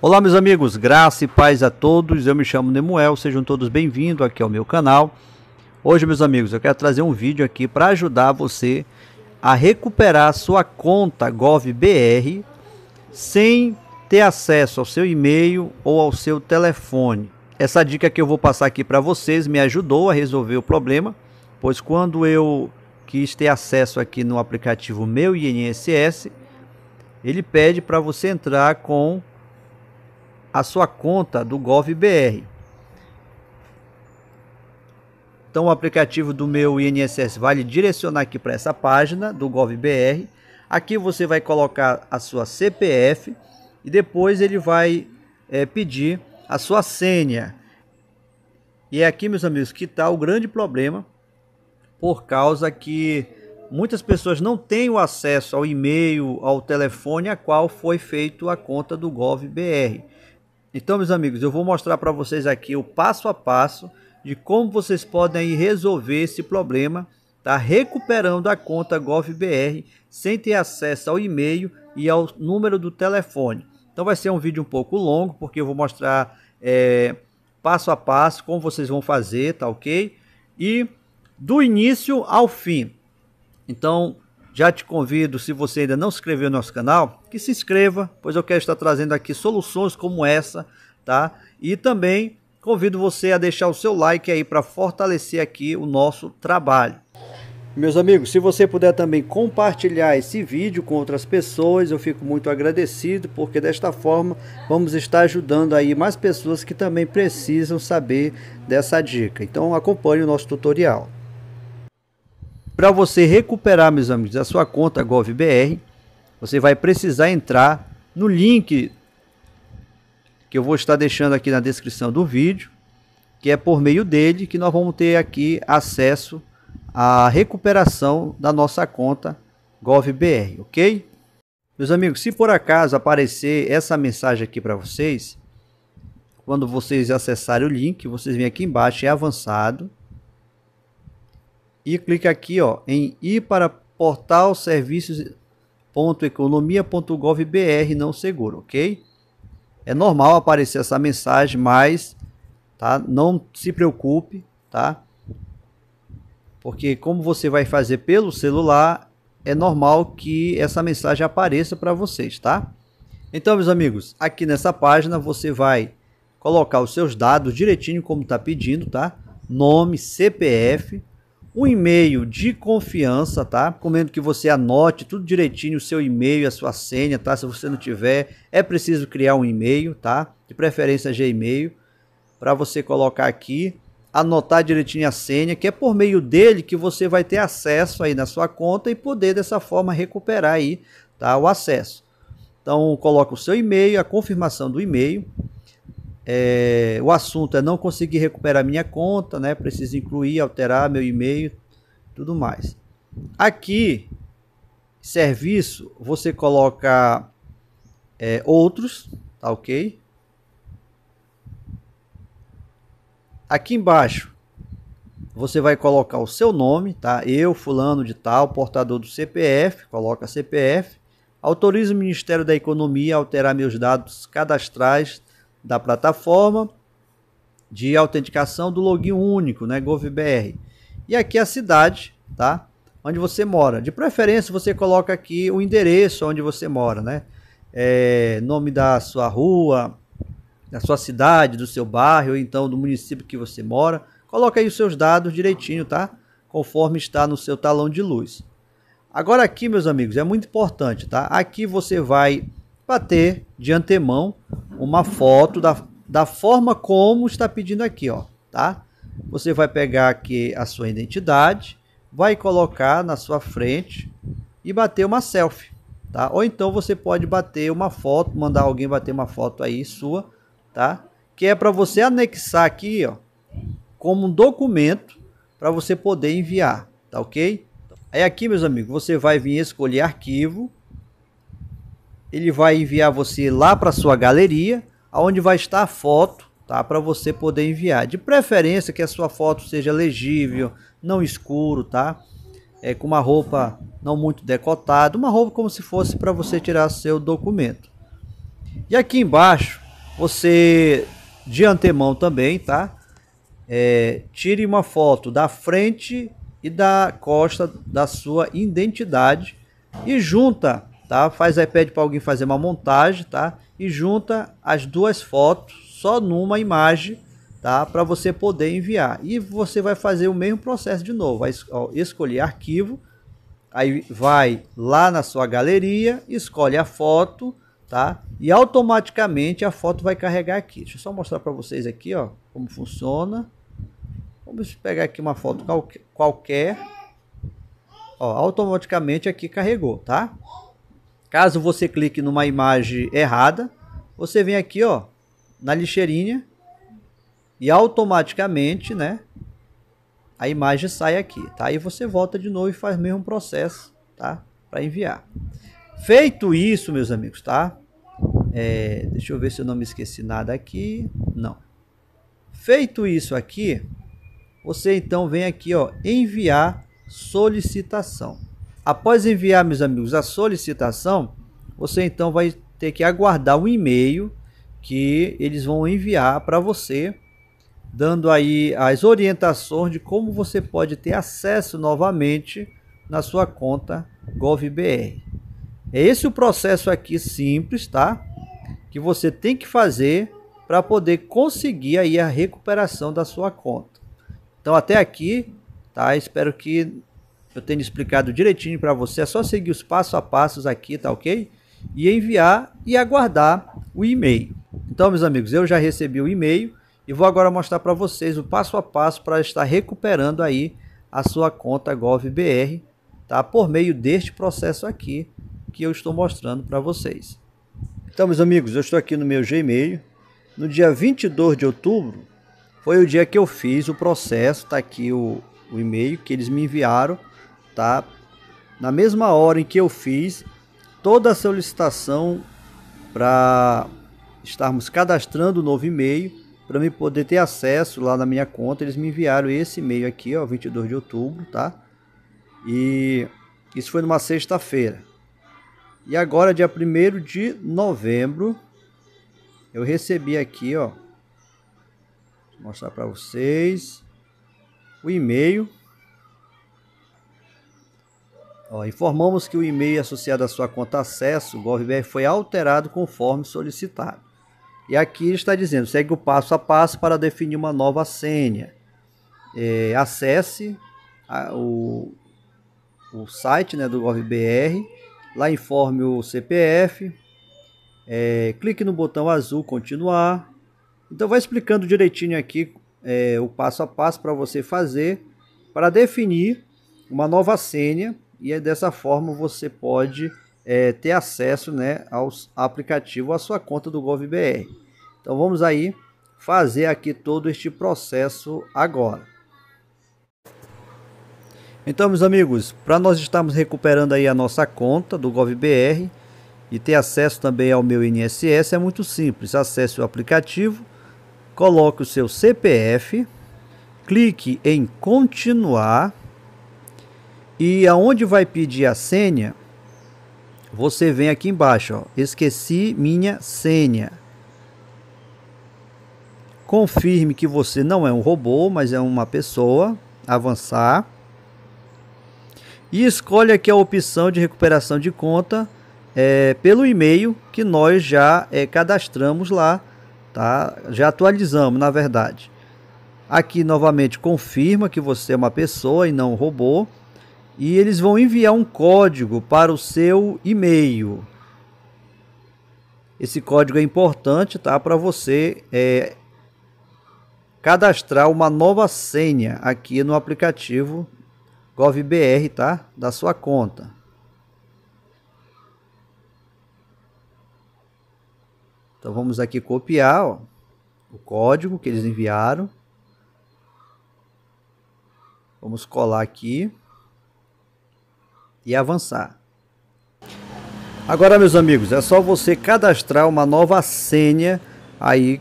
Olá, meus amigos, graça e paz a todos. Eu me chamo Nemuel, sejam todos bem-vindos aqui ao meu canal. Hoje, meus amigos, eu quero trazer um vídeo aqui para ajudar você a recuperar sua conta GovBR sem ter acesso ao seu e-mail ou ao seu telefone. Essa dica que eu vou passar aqui para vocês me ajudou a resolver o problema, pois quando eu quis ter acesso aqui no aplicativo Meu INSS, ele pede para você entrar com a sua conta do GovBR. Então o aplicativo do meu INSS vai lhe direcionar aqui para essa página do GovBR. Aqui você vai colocar a sua CPF e depois ele vai é, pedir a sua senha. E é aqui, meus amigos, que está o grande problema, por causa que muitas pessoas não têm o acesso ao e-mail, ao telefone a qual foi feito a conta do GovBR. Então, meus amigos, eu vou mostrar para vocês aqui o passo a passo de como vocês podem resolver esse problema, tá? Recuperando a conta GovBR sem ter acesso ao e-mail e ao número do telefone. Então vai ser um vídeo um pouco longo, porque eu vou mostrar é, passo a passo como vocês vão fazer, tá ok? E do início ao fim. Então, já te convido, se você ainda não se inscreveu no nosso canal, que se inscreva, pois eu quero estar trazendo aqui soluções como essa, tá? E também convido você a deixar o seu like aí para fortalecer aqui o nosso trabalho. Meus amigos, se você puder também compartilhar esse vídeo com outras pessoas, eu fico muito agradecido, porque desta forma vamos estar ajudando aí mais pessoas que também precisam saber dessa dica. Então acompanhe o nosso tutorial. Para você recuperar, meus amigos, a sua conta GovBR, você vai precisar entrar no link que eu vou estar deixando aqui na descrição do vídeo, que é por meio dele que nós vamos ter aqui acesso à recuperação da nossa conta GovBR, ok? Meus amigos, se por acaso aparecer essa mensagem aqui para vocês, quando vocês acessarem o link, vocês vêm aqui embaixo, é avançado, e clique aqui ó, em ir para portal serviços.economia.gov.br não seguro, ok? É normal aparecer essa mensagem, mas tá? não se preocupe, tá? Porque como você vai fazer pelo celular, é normal que essa mensagem apareça para vocês, tá? Então, meus amigos, aqui nessa página você vai colocar os seus dados direitinho como está pedindo, tá? Nome, CPF, um e-mail de confiança, tá? Recomendo que você anote tudo direitinho, o seu e-mail, a sua senha, tá? Se você não tiver, é preciso criar um e-mail, tá? De preferência Gmail, para você colocar aqui, anotar direitinho a senha, que é por meio dele que você vai ter acesso aí na sua conta e poder dessa forma recuperar aí, tá? O acesso. Então, coloca o seu e-mail, a confirmação do e-mail, é, o assunto é não conseguir recuperar minha conta, né? Preciso incluir, alterar meu e-mail, tudo mais. Aqui, serviço, você coloca é, outros, tá ok? Aqui embaixo, você vai colocar o seu nome, tá? Eu, fulano de tal, portador do CPF, coloca CPF. Autoriza o Ministério da Economia a alterar meus dados cadastrais da plataforma de autenticação do login único, né, GovBR. E aqui a cidade, tá? Onde você mora. De preferência você coloca aqui o endereço onde você mora, né? É, nome da sua rua, da sua cidade, do seu bairro, ou então do município que você mora. Coloca aí os seus dados direitinho, tá? Conforme está no seu talão de luz. Agora aqui, meus amigos, é muito importante, tá? Aqui você vai bater de antemão uma foto da, da forma como está pedindo aqui, ó, tá? Você vai pegar aqui a sua identidade, vai colocar na sua frente e bater uma selfie, tá? Ou então você pode bater uma foto, mandar alguém bater uma foto aí sua, tá? Que é para você anexar aqui, ó, como um documento para você poder enviar, tá OK? Aí é aqui, meus amigos, você vai vir escolher arquivo, ele vai enviar você lá para sua galeria, aonde vai estar a foto, tá? Para você poder enviar. De preferência que a sua foto seja legível, não escuro, tá? É com uma roupa não muito decotada, uma roupa como se fosse para você tirar seu documento. E aqui embaixo, você de antemão também, tá? É, tire uma foto da frente e da costa da sua identidade e junta tá? Faz aí, pede para alguém fazer uma montagem, tá? E junta as duas fotos só numa imagem, tá? Para você poder enviar. E você vai fazer o mesmo processo de novo, vai escolher arquivo, aí vai lá na sua galeria, escolhe a foto, tá? E automaticamente a foto vai carregar aqui. Deixa eu só mostrar para vocês aqui, ó, como funciona. Vamos pegar aqui uma foto qualquer, ó, automaticamente aqui carregou, tá? Caso você clique numa imagem errada, você vem aqui ó, na lixeirinha e automaticamente né, a imagem sai aqui. Tá? Aí você volta de novo e faz o mesmo processo tá? para enviar. Feito isso, meus amigos, tá? É, deixa eu ver se eu não me esqueci nada aqui. Não. Feito isso aqui, você então vem aqui, ó, enviar solicitação. Após enviar, meus amigos, a solicitação, você então vai ter que aguardar um e-mail que eles vão enviar para você, dando aí as orientações de como você pode ter acesso novamente na sua conta GovBR. É esse o processo aqui simples, tá? Que você tem que fazer para poder conseguir aí a recuperação da sua conta. Então até aqui, tá? Espero que eu tenho explicado direitinho para você, é só seguir os passo a passos aqui, tá ok? E enviar e aguardar o e-mail. Então, meus amigos, eu já recebi o e-mail e vou agora mostrar para vocês o passo a passo para estar recuperando aí a sua conta GovBR, tá? Por meio deste processo aqui que eu estou mostrando para vocês. Então, meus amigos, eu estou aqui no meu Gmail. No dia 22 de outubro foi o dia que eu fiz o processo, tá aqui o, o e-mail que eles me enviaram tá? Na mesma hora em que eu fiz toda a solicitação para estarmos cadastrando o novo e-mail, para me poder ter acesso lá na minha conta, eles me enviaram esse e-mail aqui, ó, 22 de outubro, tá? E isso foi numa sexta-feira. E agora, dia 1 de novembro, eu recebi aqui, ó, mostrar para vocês o e-mail Ó, informamos que o e-mail associado à sua conta acesso, GovBR, foi alterado conforme solicitado. E aqui ele está dizendo, segue o passo a passo para definir uma nova senha. É, acesse a, o, o site né, do GovBR, lá informe o CPF, é, clique no botão azul continuar. Então vai explicando direitinho aqui é, o passo a passo para você fazer para definir uma nova senha e dessa forma você pode é, ter acesso né, ao aplicativo, à sua conta do GovBR. Então vamos aí fazer aqui todo este processo agora. Então, meus amigos, para nós estarmos recuperando aí a nossa conta do GovBR e ter acesso também ao meu INSS é muito simples. Acesse o aplicativo, coloque o seu CPF, clique em continuar e aonde vai pedir a senha, você vem aqui embaixo, ó, esqueci minha senha. Confirme que você não é um robô, mas é uma pessoa. Avançar. E escolhe aqui a opção de recuperação de conta é, pelo e-mail que nós já é, cadastramos lá, tá? Já atualizamos, na verdade. Aqui novamente confirma que você é uma pessoa e não um robô e eles vão enviar um código para o seu e-mail. Esse código é importante tá? para você é, cadastrar uma nova senha aqui no aplicativo GovBR tá? da sua conta. Então vamos aqui copiar ó, o código que eles enviaram. Vamos colar aqui e avançar. Agora, meus amigos, é só você cadastrar uma nova senha aí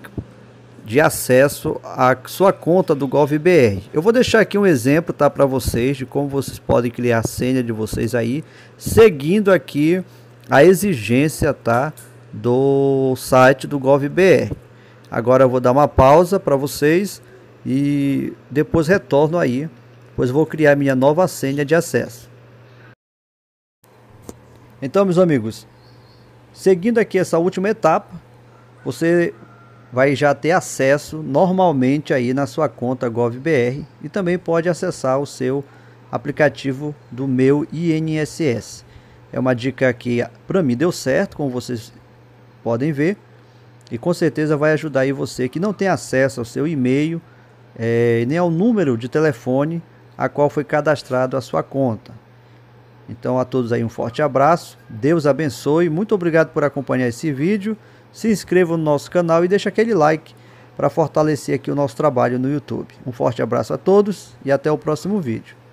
de acesso à sua conta do GovBR. Eu vou deixar aqui um exemplo tá, para vocês de como vocês podem criar a senha de vocês aí, seguindo aqui a exigência tá, do site do GovBR. Agora eu vou dar uma pausa para vocês e depois retorno aí, pois vou criar minha nova senha de acesso. Então, meus amigos, seguindo aqui essa última etapa, você vai já ter acesso normalmente aí na sua conta GovBR e também pode acessar o seu aplicativo do meu INSS. É uma dica que para mim deu certo, como vocês podem ver, e com certeza vai ajudar aí você que não tem acesso ao seu e-mail é, nem ao número de telefone a qual foi cadastrado a sua conta. Então a todos aí um forte abraço, Deus abençoe, muito obrigado por acompanhar esse vídeo, se inscreva no nosso canal e deixa aquele like para fortalecer aqui o nosso trabalho no YouTube. Um forte abraço a todos e até o próximo vídeo.